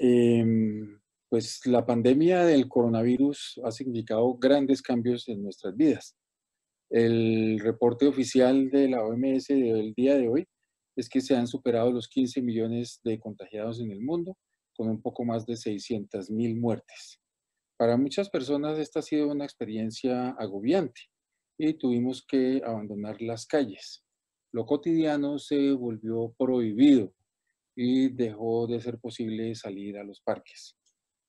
Em, pues la pandemia del coronavirus ha significado grandes cambios en nuestras vidas. El reporte oficial de la OMS del día de hoy es que se han superado los 15 millones de contagiados en el mundo, con un poco más de 600 mil muertes. Para muchas personas esta ha sido una experiencia agobiante y tuvimos que abandonar las calles. Lo cotidiano se volvió prohibido y dejó de ser posible salir a los parques.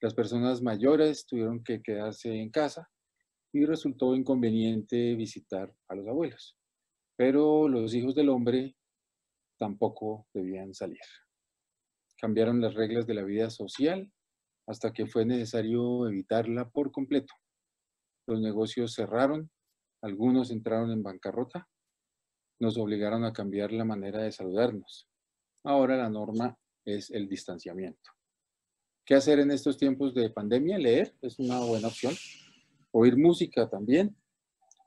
Las personas mayores tuvieron que quedarse en casa y resultó inconveniente visitar a los abuelos. Pero los hijos del hombre tampoco debían salir. Cambiaron las reglas de la vida social hasta que fue necesario evitarla por completo. Los negocios cerraron, algunos entraron en bancarrota, nos obligaron a cambiar la manera de saludarnos. Ahora la norma es el distanciamiento. ¿Qué hacer en estos tiempos de pandemia? Leer es una buena opción. Oír música también.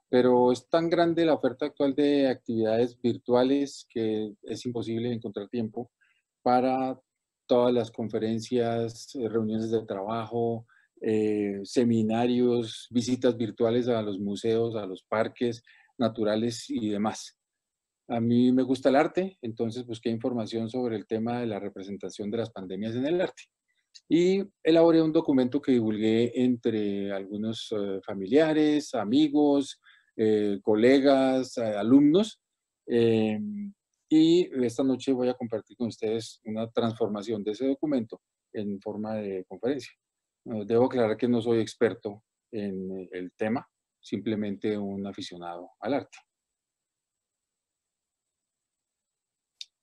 Pero es tan grande la oferta actual de actividades virtuales que es imposible encontrar tiempo para todas las conferencias, eh, reuniones de trabajo, eh, seminarios, visitas virtuales a los museos, a los parques naturales y demás. A mí me gusta el arte, entonces busqué información sobre el tema de la representación de las pandemias en el arte y elaboré un documento que divulgué entre algunos eh, familiares, amigos, eh, colegas, eh, alumnos. y esta noche voy a compartir con ustedes una transformación de ese documento en forma de conferencia. Debo aclarar que no soy experto en el tema, simplemente un aficionado al arte.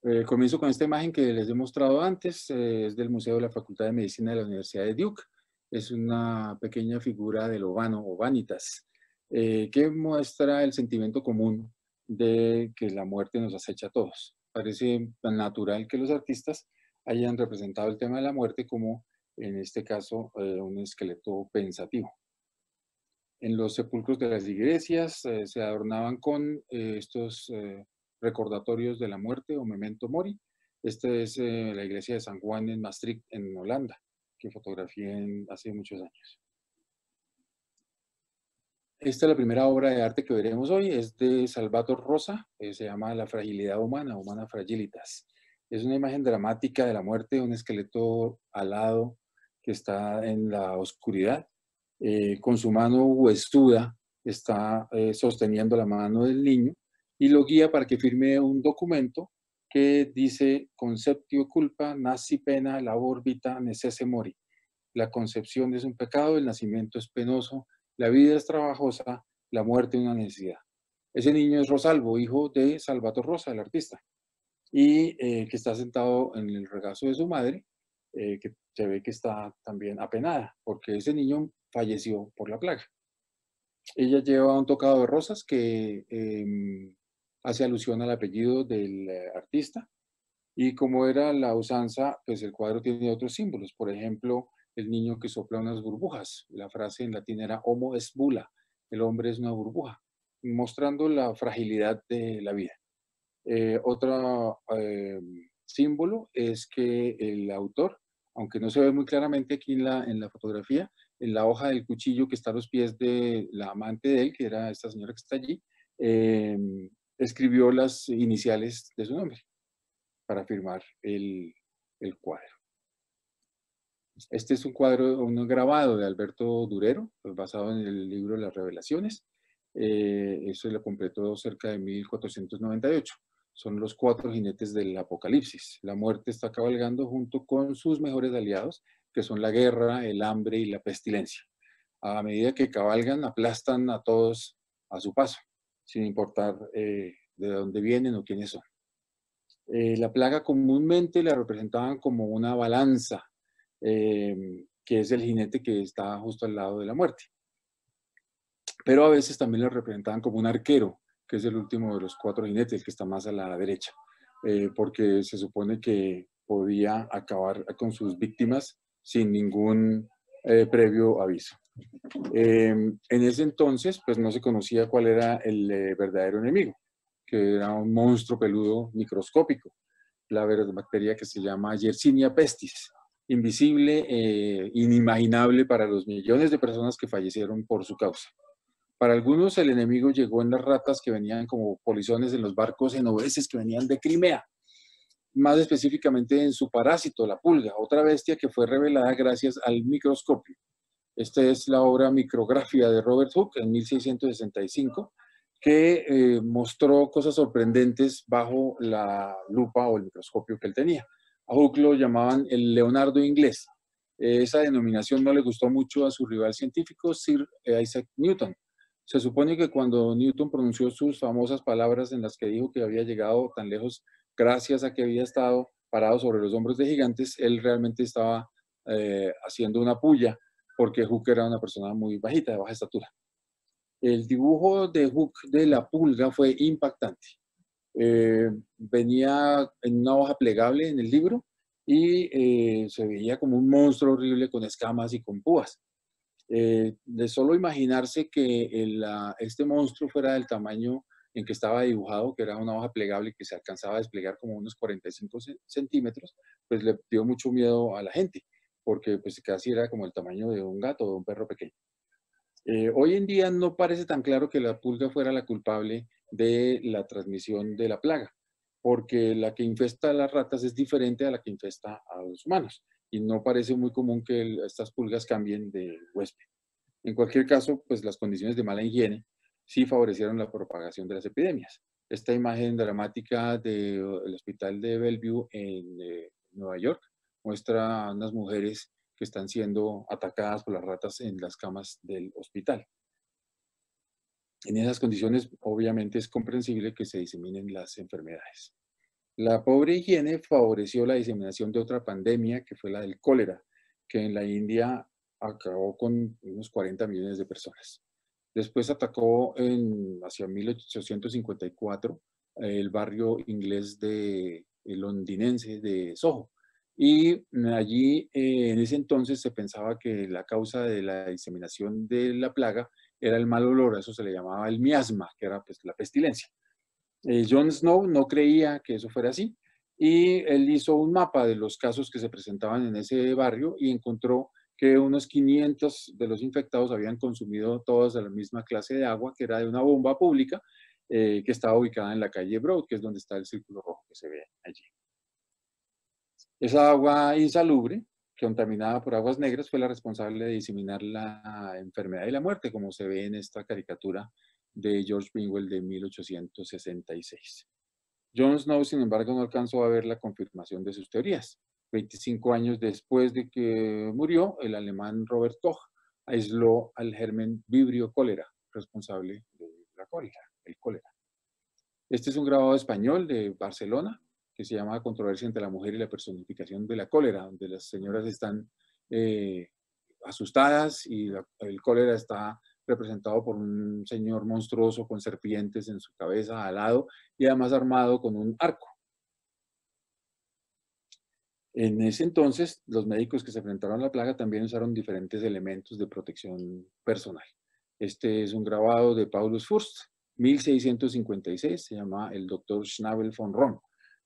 Eh, comienzo con esta imagen que les he mostrado antes, eh, es del Museo de la Facultad de Medicina de la Universidad de Duke. Es una pequeña figura del ovano o vanitas, eh, que muestra el sentimiento común de que la muerte nos acecha a todos. Parece tan natural que los artistas hayan representado el tema de la muerte como, en este caso, un esqueleto pensativo. En los sepulcros de las iglesias se adornaban con estos Recordatorios de la Muerte o Memento Mori. Esta es eh, la iglesia de San Juan en Maastricht, en Holanda, que fotografié hace muchos años. Esta es la primera obra de arte que veremos hoy, es de Salvator Rosa, eh, se llama La fragilidad humana, Humana Fragilitas. Es una imagen dramática de la muerte un esqueleto alado que está en la oscuridad. Eh, con su mano huesuda está sosteniendo la mano del niño y lo guía para que firme un documento que dice conceptio culpa, nasci pena, labor vita, necese mori. La concepción es un pecado, el nacimiento es penoso, la vida es trabajosa, la muerte una necesidad. Ese niño es Rosalvo, hijo de Salvador Rosa, el artista, y eh, que está sentado en el regazo de su madre, eh, que se ve que está también apenada, porque ese niño falleció por la plaga. Ella lleva un tocado de rosas que em, hace alusión al apellido del eh, artista. Y como era la usanza, pues el cuadro tiene otros símbolos. Por ejemplo, el niño que sopla unas burbujas. La frase en latín era homo es bula, el hombre es una burbuja, mostrando la fragilidad de la vida. Eh, otro eh, símbolo es que el autor, aunque no se ve muy claramente aquí en la, en la fotografía, en la hoja del cuchillo que está a los pies de la amante de él, que era esta señora que está allí, escribió las iniciales de su nombre para firmar el, cuadro. Este es un cuadro, un grabado de Alberto Durero, pues, basado en el libro Las Revelaciones. Eh, eso lo completó cerca de 1498. Son los cuatro jinetes del apocalipsis. La muerte está cabalgando junto con sus mejores aliados, que son la guerra, el hambre y la pestilencia. A medida que cabalgan, aplastan a todos a su paso sin importar eh, de dónde vienen o quiénes son. Eh, la plaga comúnmente la representaban como una balanza, eh, que es el jinete que está justo al lado de la muerte. Pero a veces también la representaban como un arquero, que es el último de los cuatro jinetes, que está más a la derecha, porque se supone que podía acabar con sus víctimas sin ningún previo aviso. Em, en ese entonces, pues no se conocía cuál era el eh, verdadero enemigo, que era un monstruo peludo microscópico, la bacteria que se llama Yersinia pestis, invisible, e inimaginable para los millones de personas que fallecieron por su causa. Para algunos el enemigo llegó en las ratas que venían como polizones en los barcos en genoveses que venían de Crimea, más específicamente en su parásito, la pulga, otra bestia que fue revelada gracias al microscopio. Esta es la obra Micrografía de Robert Hooke en 1665, que eh, mostró cosas sorprendentes bajo la lupa o el microscopio que él tenía. A Hooke lo llamaban el Leonardo inglés. esa denominación no le gustó mucho a su rival científico, Sir Isaac Newton. Se supone que cuando Newton pronunció sus famosas palabras en las que dijo que había llegado tan lejos gracias a que había estado parado sobre los hombros de gigantes, él realmente estaba eh, haciendo una puya porque Hook era una persona muy bajita, de baja estatura. El dibujo de Hook de la pulga fue impactante. Eh, venía en una hoja plegable en el libro y eh, se veía como un monstruo horrible con escamas y con púas. Eh, de solo imaginarse que este monstruo fuera del tamaño en que estaba dibujado, que era una hoja plegable que se alcanzaba a desplegar como unos 45 centímetros, pues le dio mucho miedo a la gente porque pues casi era como el tamaño de un gato o de un perro pequeño. Eh, hoy en día no parece tan claro que la pulga fuera la culpable de la transmisión de la plaga, porque la que infesta a las ratas es diferente a la que infesta a los humanos y no parece muy común que estas pulgas cambien de huésped. En cualquier caso, pues las condiciones de mala higiene sí favorecieron la propagación de las epidemias. Esta imagen dramática del eh, hospital de Bellevue en eh, Nueva York muestra a unas mujeres que están siendo atacadas por las ratas en las camas del hospital. En esas condiciones, obviamente, es comprensible que se diseminen las enfermedades. La pobre higiene favoreció la diseminación de otra pandemia, que fue la del cólera, que en la India acabó con unos 40 millones de personas. Después atacó en, hacia 1854 el barrio inglés de londinense de Soho, y mm, allí, eh, en ese entonces, se pensaba que la causa de la diseminación de la plaga era el mal olor, eso se le llamaba el miasma, que era pues, la pestilencia. Eh, John Snow no creía que eso fuera así y él hizo un mapa de los casos que se presentaban en ese barrio y encontró que unos 500 de los infectados habían consumido todos la misma clase de agua, que era de una bomba pública, eh, que estaba ubicada en la calle Broad, que es donde está el círculo rojo que se ve allí. Esa agua insalubre, contaminada por aguas negras, fue la responsable de diseminar la enfermedad y la muerte, como se ve en esta caricatura de George Bingwell de 1866. John Snow, sin embargo, no alcanzó a ver la confirmación de sus teorías. 25 años después de que murió, el alemán Robert Koch aisló al germen Vibrio cólera, responsable de la el cólera. Este es un grabado español de Barcelona, que se llama Controversia entre la mujer y la personificación de la cólera, donde las señoras están eh, asustadas y el cólera está representado por un señor monstruoso con serpientes en su cabeza, alado y además armado con un arco. En ese entonces, los médicos que se enfrentaron a la plaga también usaron diferentes elementos de protección personal. Este es un grabado de Paulus Furst, 1656, se llama el doctor Schnabel von Rom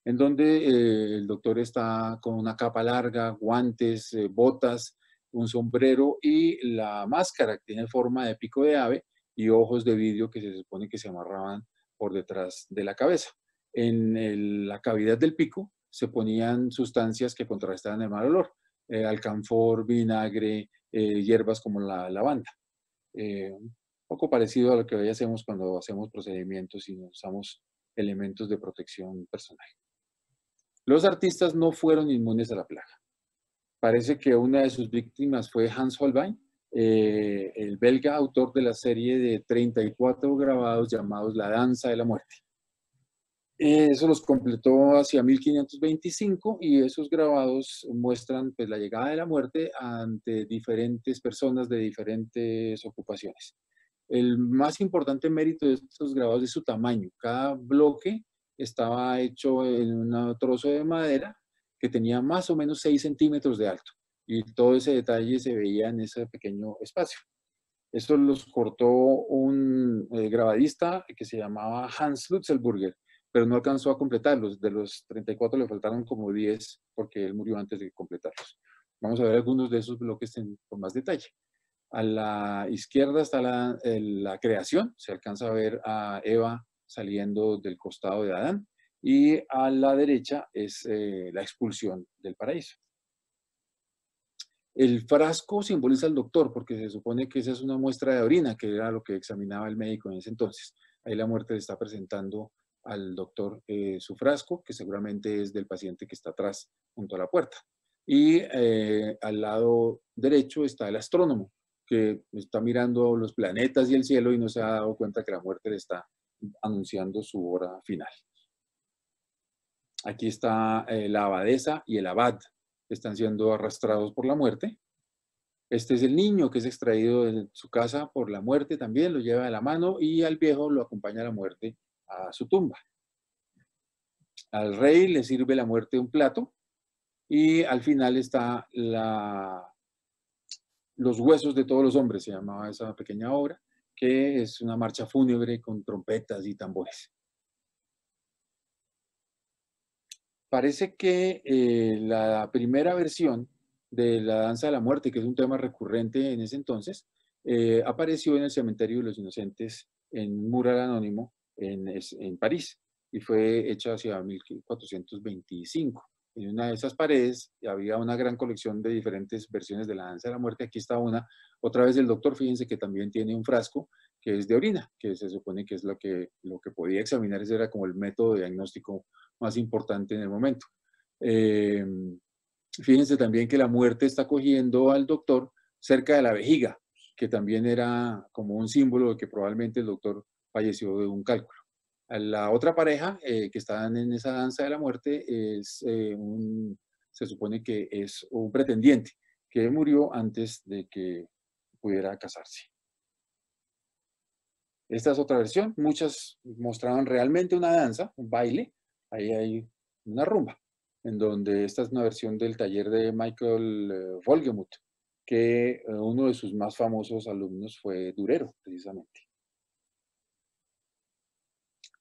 en donde eh, el doctor está con una capa larga, guantes, eh, botas, un sombrero y la máscara que tiene forma de pico de ave y ojos de vidrio que se supone que se amarraban por detrás de la cabeza. En la cavidad del pico se ponían sustancias que contrastaban el mal olor, eh, alcanfor, vinagre, hierbas como la lavanda. un poco parecido a lo que hoy hacemos cuando hacemos procedimientos y usamos elementos de protección personal. Los artistas no fueron inmunes a la plaga. Parece que una de sus víctimas fue Hans Holbein, eh, el belga autor de la serie de 34 grabados llamados La Danza de la Muerte. Eh, eso los completó hacia 1525 y esos grabados muestran pues, la llegada de la muerte ante diferentes personas de diferentes ocupaciones. El más importante mérito de estos grabados es su tamaño. Cada bloque estaba hecho en un trozo de madera que tenía más o menos 6 centímetros de alto y todo ese detalle se veía en ese pequeño espacio. Esto los cortó un eh, grabadista que se llamaba Hans Lutzelburger, pero no alcanzó a completarlos. De los 34 le faltaron como 10 porque él murió antes de completarlos. Vamos a ver algunos de esos bloques con más detalle. A la izquierda está la, eh, la creación, se alcanza a ver a Eva saliendo del costado de Adán, y a la derecha es eh, la expulsión del paraíso. El frasco simboliza al doctor, porque se supone que esa es una muestra de orina, que era lo que examinaba el médico en ese entonces. Ahí la muerte le está presentando al doctor eh, su frasco, que seguramente es del paciente que está atrás, junto a la puerta. Y eh, al lado derecho está el astrónomo, que está mirando los planetas y el cielo y no se ha dado cuenta que la muerte le está anunciando su hora final. Aquí está eh, la abadesa y el abad, están siendo arrastrados por la muerte. Este es el niño que es extraído de su casa por la muerte también, lo lleva de la mano y al viejo lo acompaña a la muerte a su tumba. Al rey le sirve la muerte un plato y al final está los huesos de todos los hombres, se llamaba esa pequeña obra, que es una marcha fúnebre con trompetas y tambores. Parece que eh, la primera versión de la danza de la muerte, que es un tema recurrente en ese entonces, eh, apareció en el cementerio de los inocentes en mural anónimo en, en París y fue hecha hacia 1425 en una de esas paredes había una gran colección de diferentes versiones de la danza de la muerte. Aquí está una, otra vez el doctor, fíjense que también tiene un frasco que es de orina, que se supone que es lo que, lo que podía examinar, ese era como el método diagnóstico más importante en el momento. Em, fíjense también que la muerte está cogiendo al doctor cerca de la vejiga, que también era como un símbolo de que probablemente el doctor falleció de un cálculo. La otra pareja eh, que está en esa danza de la muerte es eh, un, se supone que es un pretendiente que murió antes de que pudiera casarse. Esta es otra versión. Muchas mostraban realmente una danza, un baile. Ahí hay una rumba, en donde esta es una versión del taller de Michael eh, Volgemuth, que uno de sus más famosos alumnos fue Durero, precisamente.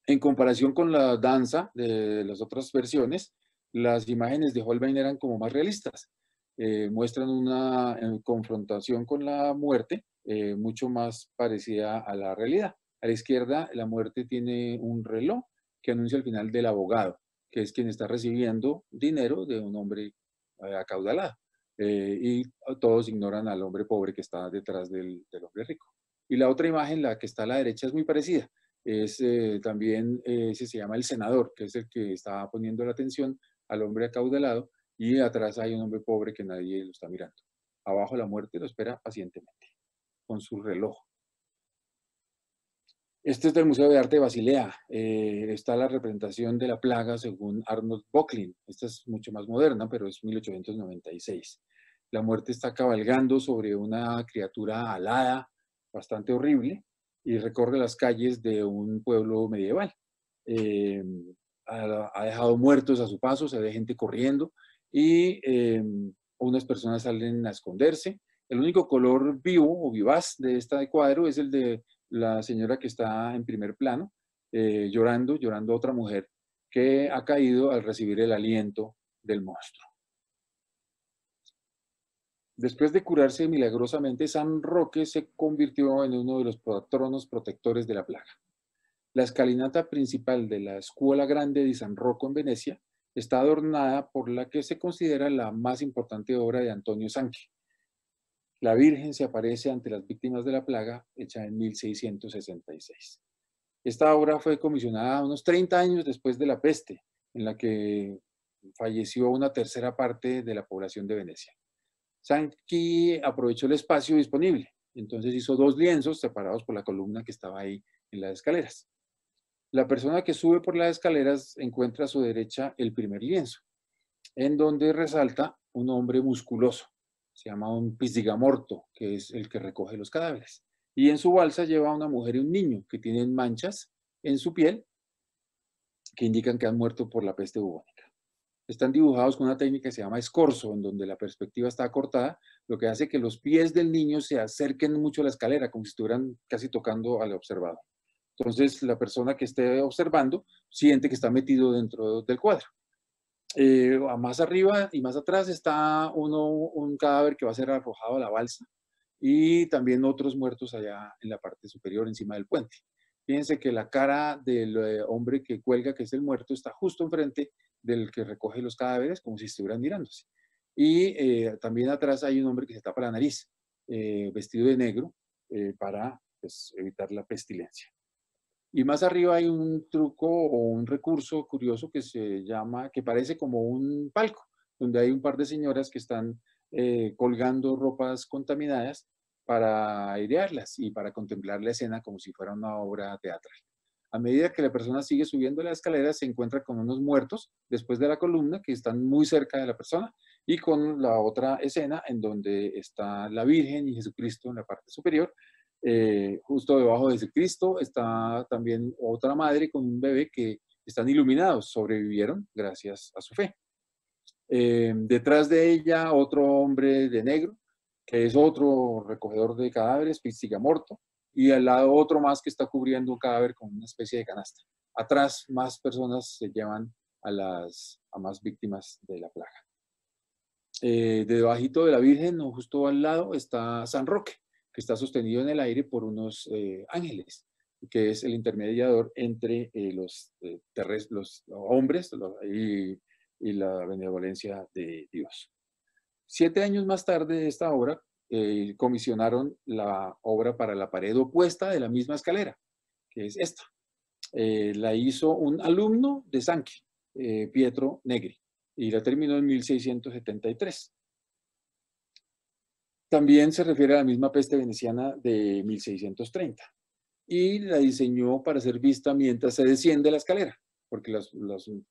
En comparación con la danza de las otras versiones, las imágenes de Holbein eran como más realistas. Eh, muestran una confrontación con la muerte eh, mucho más parecida a la realidad. A la izquierda, la muerte tiene un reloj que anuncia el final del abogado, que es quien está recibiendo dinero de un hombre eh, acaudalado. y todos ignoran al hombre pobre que está detrás del hombre rico. Y la otra imagen, la que está a la derecha, es muy parecida es eh, también, eh, se llama el senador, que es el que está poniendo la atención al hombre acaudalado, y atrás hay un hombre pobre que nadie lo está mirando. Abajo la muerte lo espera pacientemente, con su reloj. Este es del Museo de Arte de Basilea. Eh, está la representación de la plaga según Arnold Bocklin. Esta es mucho más moderna, pero es 1896. La muerte está cabalgando sobre una criatura alada, bastante horrible, y recorre las calles de un pueblo medieval. Eh, ha, dejado muertos a su paso, se ve gente corriendo y eh, unas personas salen a esconderse. El único color vivo o vivaz de este cuadro es el de la señora que está en primer plano, eh, llorando, llorando a otra mujer que ha caído al recibir el aliento del monstruo. Después de curarse milagrosamente, San Roque se convirtió en uno de los patronos protectores de la plaga. La escalinata principal de la Escuela Grande de San Roque en Venecia está adornada por la que se considera la más importante obra de Antonio Sanche. La Virgen se aparece ante las víctimas de la plaga, hecha en 1666. Esta obra fue comisionada unos 30 años después de la peste, en la que falleció una tercera parte de la población de Venecia. Sankey aprovechó el espacio disponible, entonces hizo dos lienzos separados por la columna que estaba ahí en las escaleras. La persona que sube por las escaleras encuentra a su derecha el primer lienzo, en donde resalta un hombre musculoso, se llama un pisigamorto, que es el que recoge los cadáveres. Y en su balsa lleva a una mujer y un niño que tienen manchas en su piel que indican que han muerto por la peste bubónica están dibujados con una técnica que se llama escorzo, en donde la perspectiva está cortada, lo que hace que los pies del niño se acerquen mucho a la escalera, como si estuvieran casi tocando al observado. Entonces, la persona que esté observando siente que está metido dentro del cuadro. Eh, más arriba y más atrás está uno, un cadáver que va a ser arrojado a la balsa y también otros muertos allá en la parte superior, encima del puente. Fíjense que la cara del eh, hombre que cuelga, que es el muerto, está justo enfrente del que recoge los cadáveres como si estuvieran mirándose. Y eh, también atrás hay un hombre que se tapa la nariz, eh, vestido de negro, eh, para pues, evitar la pestilencia. Y más arriba hay un truco o un recurso curioso que se llama, que parece como un palco, donde hay un par de señoras que están colgando ropas contaminadas para airearlas y para contemplar la escena como si fuera una obra teatral. A medida que la persona sigue subiendo la escalera, se encuentra con unos muertos después de la columna que están muy cerca de la persona y con la otra escena en donde está la Virgen y Jesucristo en la parte superior. Eh, justo debajo de Jesucristo está también otra madre con un bebé que están iluminados, sobrevivieron gracias a su fe. Eh, detrás de ella otro hombre de negro, que es otro recogedor de cadáveres, Morto, y al lado otro más que está cubriendo un cadáver con una especie de canasta. Atrás más personas se llevan a las más víctimas de la plaga. Eh, debajito de la Virgen o justo al lado está San Roque, que está sostenido en el aire por unos eh, ángeles, que es el intermediador entre eh, los, eh, los hombres y, y la benevolencia de Dios. Siete años más tarde de esta obra, eh, comisionaron la obra para la pared opuesta de la misma escalera, que es esta. Eh, la hizo un alumno de Sanchi, eh, Pietro Negri, y la terminó en 1673. También se refiere a la misma peste veneciana de 1630 y la diseñó para ser vista mientras se desciende la escalera, porque las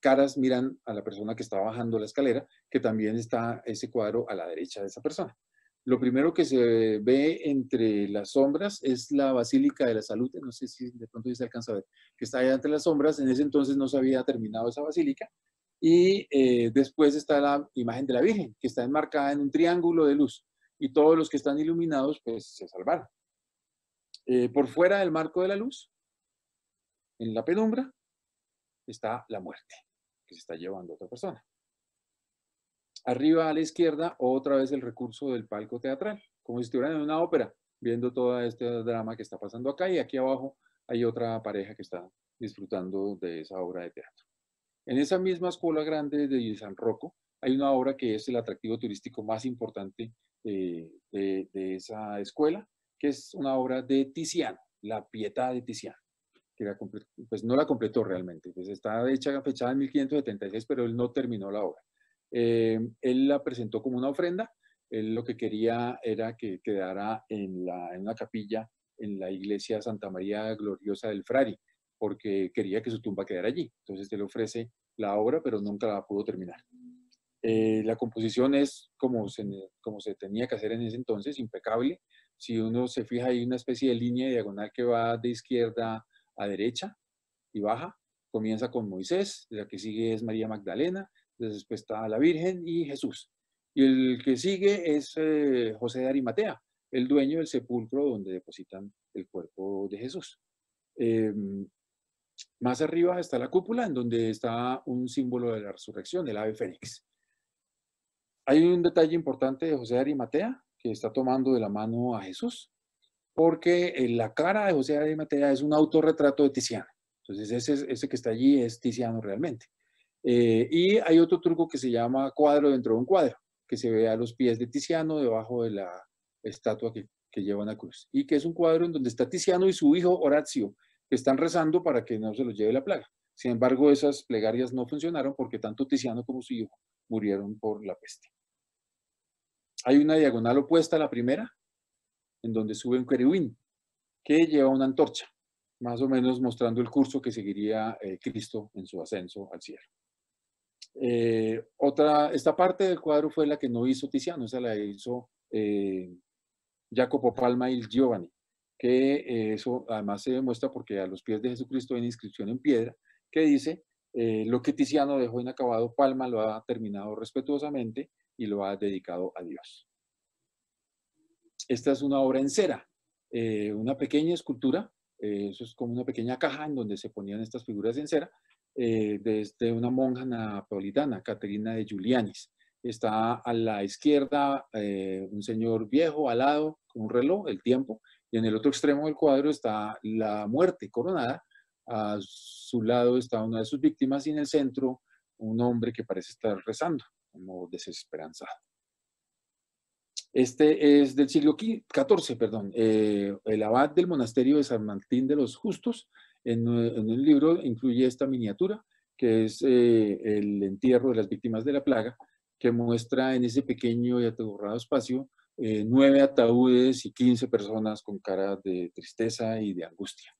caras miran a la persona que está bajando la escalera, que también está ese cuadro a la derecha de esa persona lo primero que se ve entre las sombras es la Basílica de la Salud, no sé si de pronto ya se alcanza a ver, que está allá entre las sombras, en ese entonces no se había terminado esa basílica, y eh, después está la imagen de la Virgen, que está enmarcada en un triángulo de luz, y todos los que están iluminados, pues se salvaron. Eh, por fuera del marco de la luz, en la penumbra, está la muerte, que se está llevando a otra persona arriba a la izquierda, otra vez el recurso del palco teatral, como si estuvieran en una ópera, viendo todo este drama que está pasando acá y aquí abajo hay otra pareja que está disfrutando de esa obra de teatro. En esa misma escuela grande de San Rocco hay una obra que es el atractivo turístico más importante eh, de, esa escuela, que es una obra de Tiziano, La Pieta de Tiziano, que pues, no la completó realmente, pues, está hecha, fechada en 1576, pero él no terminó la obra. Eh, él la presentó como una ofrenda. Él lo que quería era que quedara en, la, una capilla en la iglesia Santa María Gloriosa del Frari, porque quería que su tumba quedara allí. Entonces él ofrece la obra, pero nunca la pudo terminar. Eh, la composición es como se, como se tenía que hacer en ese entonces, impecable. Si uno se fija, hay una especie de línea diagonal que va de izquierda a derecha y baja. Comienza con Moisés, la que sigue es María Magdalena, después está la Virgen y Jesús. Y el que sigue es eh, José de Arimatea, el dueño del sepulcro donde depositan el cuerpo de Jesús. Em, más arriba está la cúpula, en donde está un símbolo de la resurrección, el ave fénix. Hay un detalle importante de José de Arimatea, que está tomando de la mano a Jesús, porque eh, la cara de José de Arimatea es un autorretrato de Tiziano. Entonces ese que está allí es Tiziano realmente. Eh, y hay otro truco que se llama cuadro dentro de un cuadro, que se ve a los pies de Tiziano debajo de la estatua que, lleva una cruz. Y que es un cuadro en donde está Tiziano y su hijo Horacio, que están rezando para que no se los lleve la plaga. Sin embargo, esas plegarias no funcionaron porque tanto Tiziano como su hijo murieron por la peste. Hay una diagonal opuesta a la primera, en donde sube un querubín que lleva una antorcha, más o menos mostrando el curso que seguiría eh, Cristo en su ascenso al cielo. Eh, otra, esta parte del cuadro fue la que no hizo Tiziano, esa la hizo eh, Jacopo Palma y Giovanni, que eh, eso además se demuestra porque a los pies de Jesucristo hay una inscripción en piedra que dice, lo que Tiziano dejó inacabado, Palma lo ha terminado respetuosamente y lo ha dedicado a Dios. Esta es una obra en cera, una pequeña escultura, eso es como una pequeña caja en donde se ponían estas figuras en cera, eh, desde una monja napolitana, Caterina de Giulianis. Está a la izquierda eh, un señor viejo alado con un reloj, el tiempo, y en el otro extremo del cuadro está la muerte coronada. A su lado está una de sus víctimas y en el centro un hombre que parece estar rezando, como desesperanzado. Este es del siglo XIV, perdón, eh, el abad del monasterio de San Martín de los Justos, en, el libro incluye esta miniatura, que es eh, el entierro de las víctimas de la plaga, que muestra en ese pequeño y atorrado espacio eh, nueve ataúdes y quince personas con cara de tristeza y de angustia.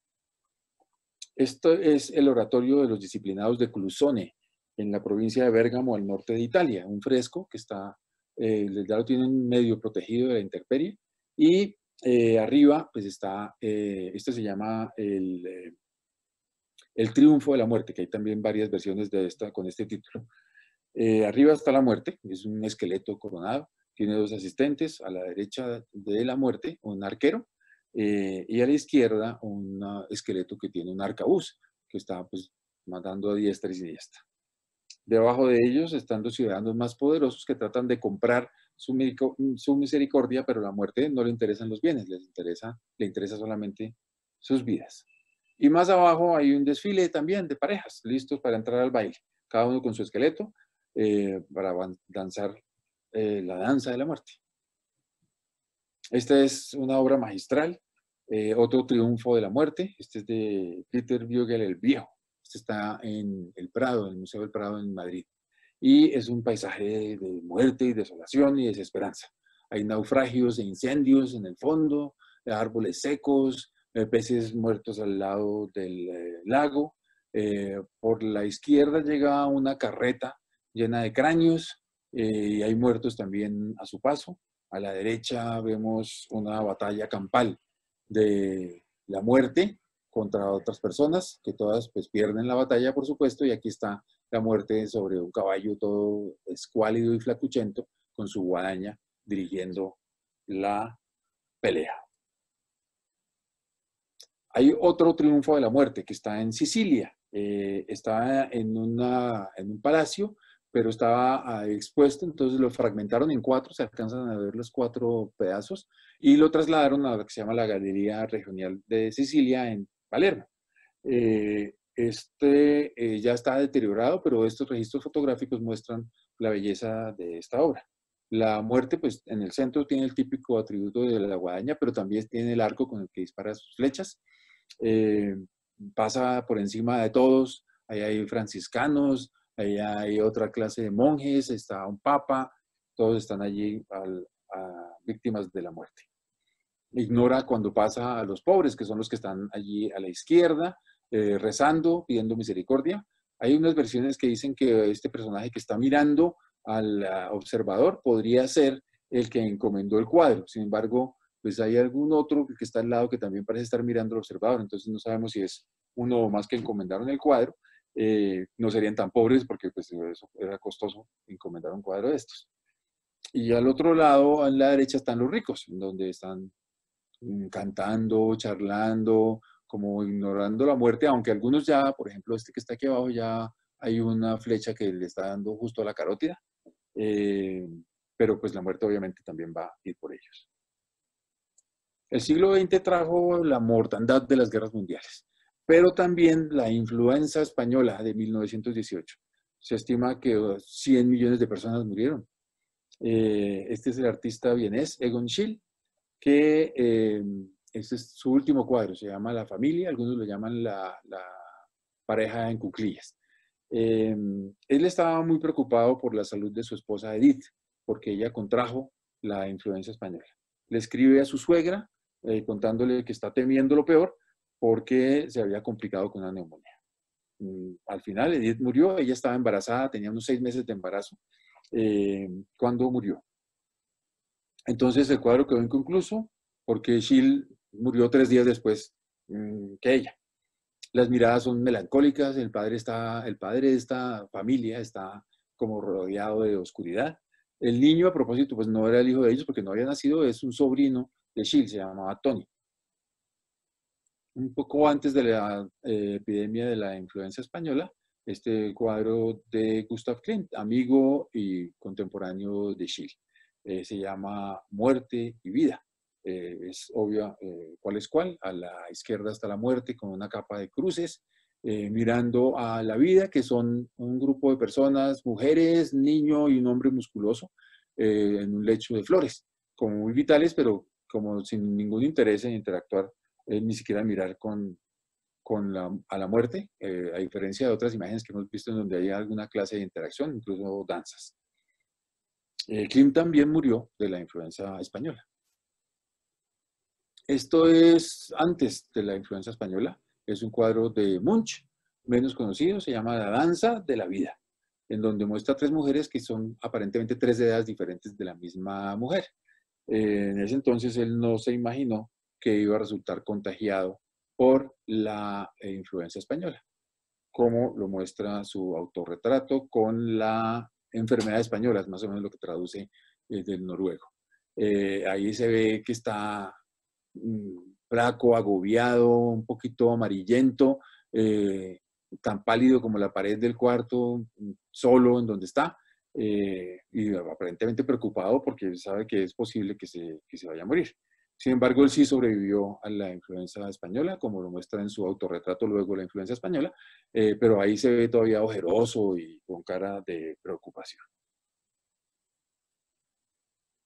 Esto es el oratorio de los disciplinados de Clusone, en la provincia de Bérgamo, al norte de Italia. Un fresco que está, eh, ya lo tienen medio protegido de la intemperie. Y eh, arriba, pues está, este se llama el el triunfo de la muerte, que hay también varias versiones de esta con este título. Eh, arriba está la muerte, es un esqueleto coronado, tiene dos asistentes, a la derecha de la muerte un arquero eh, y a la izquierda un ah, esqueleto que tiene un arcabuz, que está pues matando a diestra y siniestra. Debajo de ellos están los ciudadanos más poderosos que tratan de comprar su, su misericordia, pero la muerte no le interesan los bienes, les interesa, le interesa solamente sus vidas. Y más abajo hay un desfile también de parejas listos para entrar al baile, cada uno con su esqueleto eh, para danzar eh, la danza de la muerte. Esta es una obra magistral, eh, otro triunfo de la muerte, este es de Peter Bruegel el Viejo, este está en el Prado, en el Museo del Prado en Madrid, y es un paisaje de muerte y desolación y desesperanza. Hay naufragios e incendios en el fondo, árboles secos, eh, peces muertos al lado del eh, lago. Eh, por la izquierda llega una carreta llena de cráneos y hay muertos también a su paso. A la derecha vemos una batalla campal de la muerte contra otras personas, que todas pues pierden la batalla, por supuesto, y aquí está la muerte sobre un caballo todo escuálido y flacuchento, con su guadaña dirigiendo la pelea. Hay otro triunfo de la muerte que está en Sicilia. Eh, estaba en, una, en un palacio, pero estaba ah, expuesto, entonces lo fragmentaron en cuatro, se alcanzan a ver los cuatro pedazos, y lo trasladaron a lo que se llama la Galería Regional de Sicilia en Palermo. Eh, este eh, ya está deteriorado, pero estos registros fotográficos muestran la belleza de esta obra. La muerte, pues en el centro tiene el típico atributo de la guadaña, pero también tiene el arco con el que dispara sus flechas. Eh, pasa por encima de todos, ahí hay franciscanos, ahí hay otra clase de monjes, está un papa, todos están allí a víctimas de la muerte. Ignora cuando pasa a los pobres, que son los que están allí a la izquierda, eh, rezando, pidiendo misericordia. Hay unas versiones que dicen que este personaje que está mirando al observador podría ser el que encomendó el cuadro. Sin embargo, pues hay algún otro que está al lado que también parece estar mirando al observador, entonces no sabemos si es uno o más que encomendaron el cuadro, eh, no serían tan pobres porque pues, era costoso encomendar un cuadro de estos. Y al otro lado, a la derecha, están los ricos, donde están mm, cantando, charlando, como ignorando la muerte, aunque algunos ya, por ejemplo, este que está aquí abajo, ya hay una flecha que le está dando justo a la carótida, eh, pero pues la muerte obviamente también va a ir por ellos. El siglo XX trajo la mortandad de las guerras mundiales, pero también la influenza española de 1918. Se estima que 100 uh, millones de personas murieron. Eh, este es el artista vienés, Egon Schill, que em, este es su último cuadro, se llama La familia, algunos lo llaman la, pareja en cuclillas. Em, él estaba muy preocupado por la salud de su esposa Edith, porque ella contrajo la influenza española. Le escribe a su suegra eh, contándole que está temiendo lo peor porque se había complicado con la neumonía. Mm, al final, Edith murió, ella estaba embarazada, tenía unos seis meses de embarazo eh, cuando murió. Entonces el cuadro quedó inconcluso porque Shill murió tres días después mm, que ella. Las miradas son melancólicas, el padre, está, el padre de esta familia está como rodeado de oscuridad. El niño, a propósito, pues no era el hijo de ellos porque no había nacido, es un sobrino de Schill, se llamaba Tony. Un poco antes de la eh, epidemia de la influenza española, este cuadro de Gustav Klimt, amigo y contemporáneo de Schill. Eh, se llama Muerte y Vida. Eh, es obvio cuál es cuál. A la izquierda está la muerte con una capa de cruces, mirando a la vida, que son un grupo de personas, mujeres, niño y un hombre musculoso, en un lecho de flores, como muy vitales, pero como sin ningún interés en interactuar, eh, ni siquiera mirar con, con la, a la muerte, eh, a diferencia de otras imágenes que hemos visto en donde hay alguna clase de interacción, incluso danzas. Eh, Klim también murió de la influenza española. Esto es antes de la influenza española, es un cuadro de Munch, menos conocido, se llama La danza de la vida, en donde muestra tres mujeres que son aparentemente tres edades diferentes de la misma mujer. Eh, en ese entonces él no se imaginó que iba a resultar contagiado por la eh, influenza española, como lo muestra su autorretrato con la enfermedad española, es más o menos lo que traduce eh, del noruego. ahí se ve que está mm, agobiado, un poquito amarillento, tan pálido como la pared del cuarto, mm, solo en donde está, eh, y aparentemente preocupado porque sabe que es posible que se, vaya a morir. Sin embargo, él sí sobrevivió a la influenza española, como lo muestra en su autorretrato luego la influenza española, eh, pero ahí se ve todavía ojeroso y con cara de preocupación.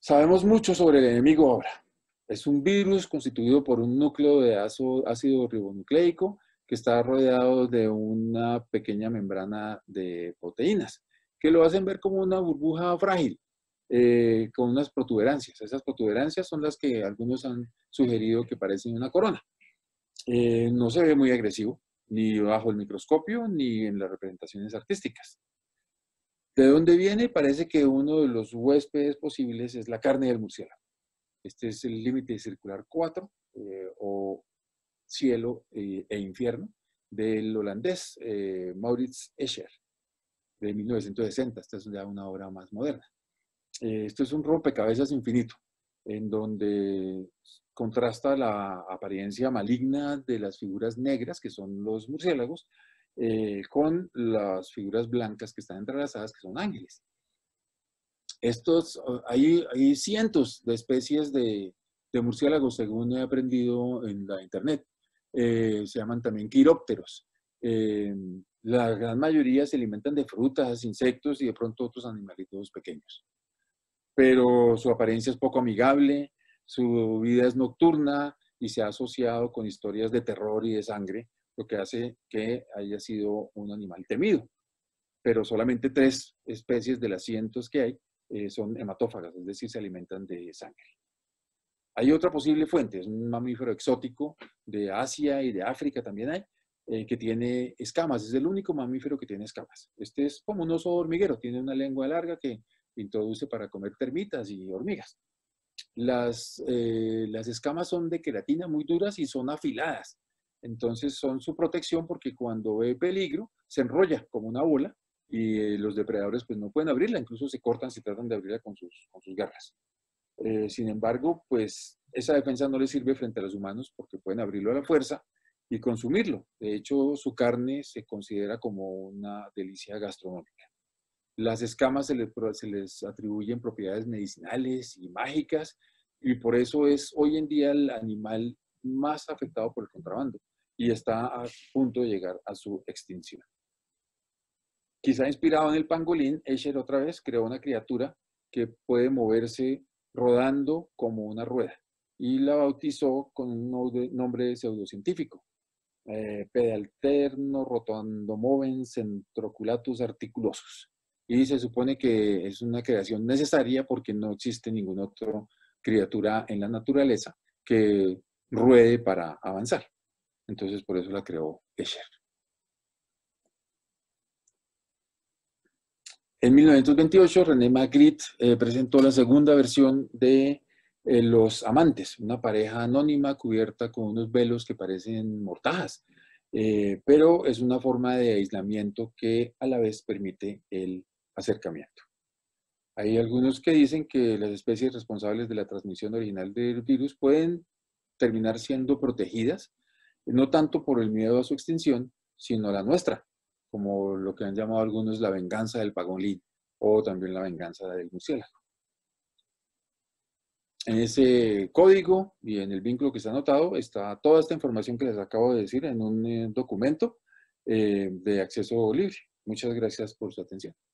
Sabemos mucho sobre el enemigo ahora. Es un virus constituido por un núcleo de ácido ribonucleico que está rodeado de una pequeña membrana de proteínas que lo hacen ver como una burbuja frágil, eh, con unas protuberancias. Esas protuberancias son las que algunos han sugerido que parecen una corona. Eh, no se ve muy agresivo, ni bajo el microscopio, ni en las representaciones artísticas. ¿De dónde viene? Parece que uno de los huéspedes posibles es la carne del murciélago. Este es el límite circular 4, eh, o cielo e infierno, del holandés Maurits Escher de 1960. Esta es ya una obra más moderna. Eh, esto es un rompecabezas infinito, en donde contrasta la apariencia maligna de las figuras negras, que son los murciélagos, eh, con las figuras blancas que están entrelazadas, que son ángeles. Estos, hay, hay cientos de especies de, de, murciélagos, según he aprendido en la internet. Eh, se llaman también quirópteros. La gran mayoría se alimentan de frutas, insectos y de pronto otros animalitos pequeños. Pero su apariencia es poco amigable, su vida es nocturna y se ha asociado con historias de terror y de sangre, lo que hace que haya sido un animal temido. Pero solamente tres especies de las cientos que hay eh, son hematófagas, es decir, se alimentan de sangre. Hay otra posible fuente, es un mamífero exótico de Asia y de África también hay, eh, que tiene escamas. Es el único mamífero que tiene escamas. Este es como un oso hormiguero, tiene una lengua larga que introduce para comer termitas y hormigas. Las, eh, las escamas son de queratina muy duras y son afiladas. Entonces son su protección porque cuando ve peligro se enrolla como una bola y eh, los depredadores pues no pueden abrirla, incluso se cortan si tratan de abrirla con sus, sus garras. sin embargo, pues esa defensa no le sirve frente a los humanos porque pueden abrirlo a la fuerza y consumirlo. De hecho, su carne se considera como una delicia gastronómica. Las escamas se les, se les atribuyen propiedades medicinales y mágicas y por eso es hoy en día el animal más afectado por el contrabando y está a punto de llegar a su extinción. Quizá inspirado en el pangolín, Escher otra vez creó una criatura que puede moverse rodando como una rueda y la bautizó con un nombre pseudocientífico, eh, pedalterno, rotondomovens, centroculatus articulosos Y se supone que es una creación necesaria porque no existe ninguna otra criatura en la naturaleza que ruede para avanzar. Entonces, por eso la creó Escher. En 1928, René Magritte eh, presentó la segunda versión de eh, los amantes, una pareja anónima cubierta con unos velos que parecen mortajas, eh, pero es una forma de aislamiento que a la vez permite el acercamiento. Hay algunos que dicen que las especies responsables de la transmisión original del virus pueden terminar siendo protegidas, no tanto por el miedo a su extinción, sino la nuestra, como lo que han llamado algunos la venganza del pagolín o también la venganza del murciélago. En ese código y en el vínculo que está anotado está toda esta información que les acabo de decir en un eh, documento eh, de acceso libre. Muchas gracias por su atención.